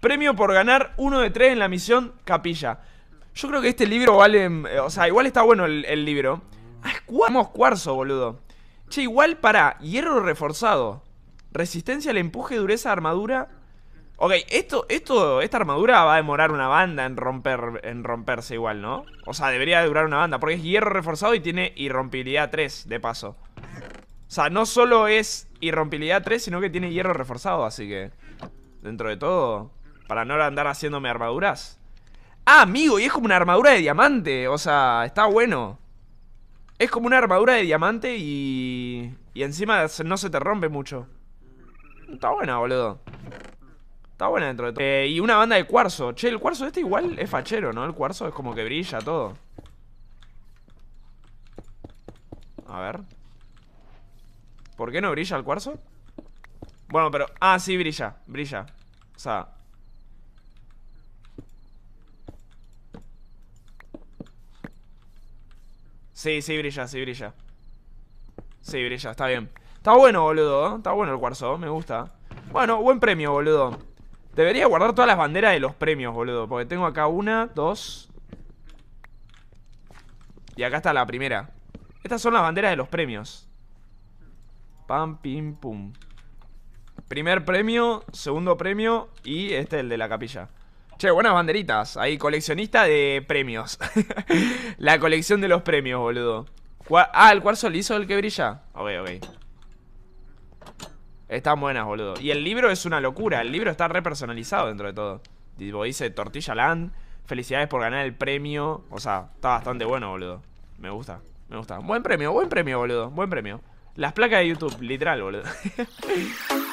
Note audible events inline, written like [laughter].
Premio por ganar uno de tres en la misión Capilla. Yo creo que este libro vale... Mm, eh, o sea, igual está bueno el, libro. Ah, cuarzo, boludo. Che, igual para hierro reforzado. Resistencia al empuje, dureza, armadura. Ok, esto, esto, esta armadura va a demorar una banda en romper, en romperse igual, ¿no? O sea, debería durar una banda, porque es hierro reforzado y tiene irrompibilidad 3, de paso. O sea, no solo es irrompibilidad 3, sino que tiene hierro reforzado, así que... Dentro de todo... Para no andar haciéndome armaduras. Ah, amigo, y es como una armadura de diamante. O sea, está bueno. Es como una armadura de diamante y... Y encima no se te rompe mucho. Está buena, boludo. Está buena dentro de todo. Eh, y una banda de cuarzo. Che, el cuarzo este igual es fachero, ¿no? El cuarzo es como que brilla todo. A ver. ¿Por qué no brilla el cuarzo? Bueno, pero... Ah, sí, brilla, brilla O sea, Sí, sí brilla, sí brilla. Sí brilla, está bien. Está bueno, boludo. ¿eh? Está bueno el cuarzo, me gusta. Bueno, buen premio, boludo. Debería guardar todas las banderas de los premios, boludo. Porque tengo acá una, dos. Y acá está la primera. Estas son las banderas de los premios. Pam, pim, pum. Primer premio, segundo premio y este el de la capilla. Che, buenas banderitas. Ahí, coleccionista de premios. [laughs] la colección de los premios, boludo. Ah, el cuarzo liso, el que brilla. Ok, ok. Están buenas, boludo. Y el libro es una locura. El libro está repersonalizado dentro de todo. dice Tortilla Land. Felicidades por ganar el premio. O sea, está bastante bueno, boludo. Me gusta, me gusta. Buen premio, buen premio, boludo. Buen premio. Las placas de YouTube, literal, boludo. [laughs]